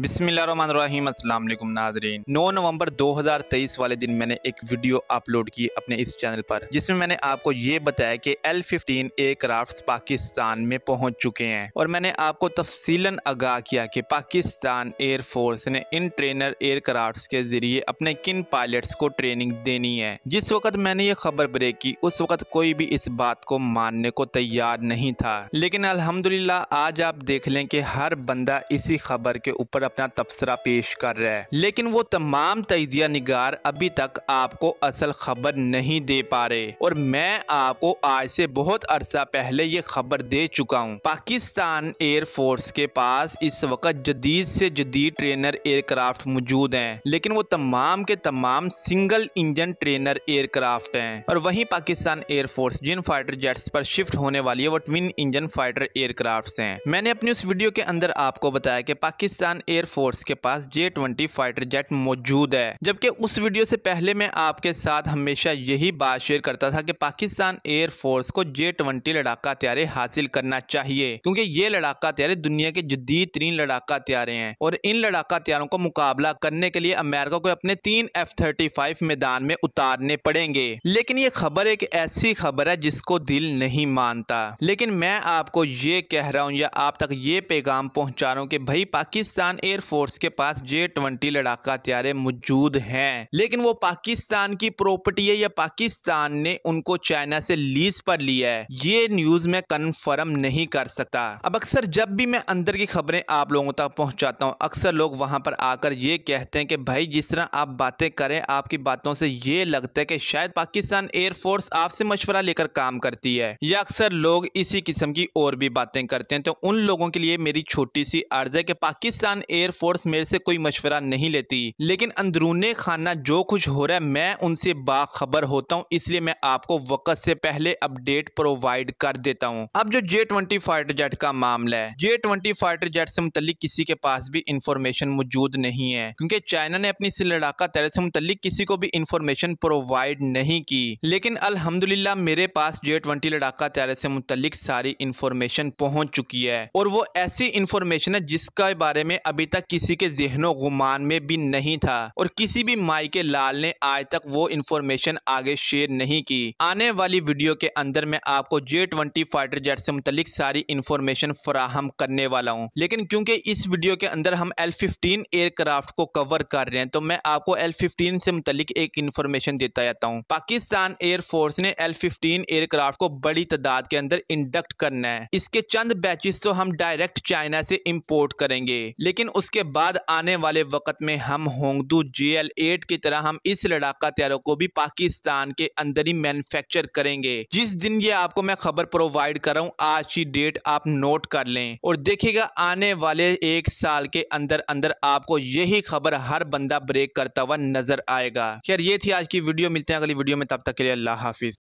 बिसमीम अल्लाम नाजरीन 9 नवंबर 2023 वाले दिन मैंने एक वीडियो अपलोड की अपने इस चैनल पर जिसमें मैंने आपको ये बताया कि एल फिफ्टीन एयरक्राफ्ट पाकिस्तान में पहुंच चुके हैं और मैंने आपको तफसीला आगाह किया कि पाकिस्तान एयरफोर्स ने इन ट्रेनर एयरक्राफ्ट के जरिए अपने किन पायलट को ट्रेनिंग देनी है जिस वक्त मैंने ये खबर ब्रेक की उस वक्त कोई भी इस बात को मानने को तैयार नहीं था लेकिन अलहमदुल्ला आज आप देख लें कि हर बंदा इसी खबर के ऊपर अपना तबसरा पेश कर रहा है लेकिन वो तमाम तजिया निगार अभी तक आपको असल खबर नहीं दे पा रहे और मैं आपको आज से बहुत अरसा पहले ये खबर दे चुका हूँ पाकिस्तान एयरफोर्स के पास इस वक्त जदीद से जदीद ट्रेनर एयरक्राफ्ट मौजूद हैं लेकिन वो तमाम के तमाम सिंगल इंजन ट्रेनर एयरक्राफ्ट हैं और वहीं पाकिस्तान एयरफोर्स जिन फाइटर जेट्स पर शिफ्ट होने वाली है वो ट्विन इंजन फाइटर एयरक्राफ्ट्स हैं मैंने अपनी उस वीडियो के अंदर आपको बताया कि पाकिस्तान एयरफोर्स के पास जे ट्वेंटी फाइटर जेट मौजूद है जबकि उस वीडियो से पहले मैं आपके साथ हमेशा यही बात शेयर करता था कि पाकिस्तान एयरफोर्स को जे ट्वेंटी लड़ाका हत्यारे हासिल करना चाहिए क्योंकि ये लड़ाका हत्यारे दुनिया के जदीद तीन लड़ाका हत्यारे हैं और इन लड़ाका हत्यारों को मुकाबला करने के लिए अमेरिका को अपने तीन एफ थर्टी फाइव मैदान में उतारने पड़ेंगे लेकिन ये खबर एक ऐसी खबर है जिसको दिल नहीं मानता लेकिन मैं आपको ये कह रहा हूँ या आप तक ये पैगाम पहुँचा रहा हूँ कि भाई पाकिस्तान एयरफोर्स के पास जे ट्वेंटी लड़ाका हथियारे मौजूद हैं लेकिन वो पाकिस्तान की प्रॉपर्टी है या पाकिस्तान ने उनको चाइना से लीज पर लिया है ये न्यूज में कन्फर्म नहीं कर सकता अब अक्सर जब भी मैं अंदर की खबरें आप लोगों तक पहुंचाता हूं अक्सर लोग वहां पर आकर ये कहते हैं कि भाई जिस तरह आप बातें करें आपकी बातों से ये लगता है कि शायद पाकिस्तान एयरफोर्स आपसे मशवरा लेकर काम करती है या अक्सर लोग इसी किस्म की और भी बातें करते हैं तो उन लोगों के लिए मेरी छोटी सी अर्ज है कि पाकिस्तान एयरफोर्स मेरे से कोई मशवरा नहीं लेती लेकिन अंदरूने खाना जो कुछ हो रहा है मैं उनसे बाखबर होता हूँ इसलिए मैं आपको वक्त से पहले अपडेट प्रोवाइड कर देता हूँ अब जो जे ट्वेंटी फाइटर जेट का मामला है जे ट्वेंटी फाइटर जेट से मुतलिक किसी के पास भी इंफॉर्मेशन मौजूद नहीं है क्योंकि चाइना ने अपनी लड़ाका तरह से मुतलिक किसी को भी इंफॉर्मेशन प्रोवाइड नहीं की लेकिन अल्हम्दुलिल्लाह मेरे पास जे ट्वेंटी लड़ाका तरह से मुतलिक सारी इंफॉर्मेशन पहुंच चुकी है और वो ऐसी इंफॉर्मेशन है जिसके बारे में अभी अभी तक किसी के जहनो गुमान में भी नहीं था और किसी भी माई के लाल ने आज तक वो इन्फॉर्मेशन आगे शेयर नहीं की आने वाली वीडियो के अंदर मैं आपको जे ट्वेंटी फाइटर जेट से मुतलिक सारी इन्फॉर्मेशन फराहम करने वाला हूँ लेकिन क्योंकि इस वीडियो के अंदर हम एल फिफ्टीन एयरक्राफ्ट को कवर कर रहे हैं तो मैं आपको एल फिफ्टीन से मुतलिक एक इन्फॉर्मेशन देता जाता हूँ पाकिस्तान एयरफोर्स ने एल फिफ्टीन एयरक्राफ्ट को बड़ी तादाद के अंदर इंडक्ट करना है इसके चंद बैचेस तो हम डायरेक्ट चाइना से इम्पोर्ट करेंगे लेकिन उसके बाद आने वाले वक्त में हम होंगदू जी एल एट की तरह हम इस लड़ाका तैयारों को भी पाकिस्तान के अंदर ही मैन्युफैक्चर करेंगे जिस दिन ये आपको मैं खबर प्रोवाइड कर रहा हूँ आज की डेट आप नोट कर लें और देखिएगा आने वाले एक साल के अंदर अंदर आपको यही खबर हर बंदा ब्रेक करता हुआ नजर आएगा खैर ये थी आज की वीडियो मिलते हैं अगली वीडियो में तब तक के लिए अल्लाह हाफिज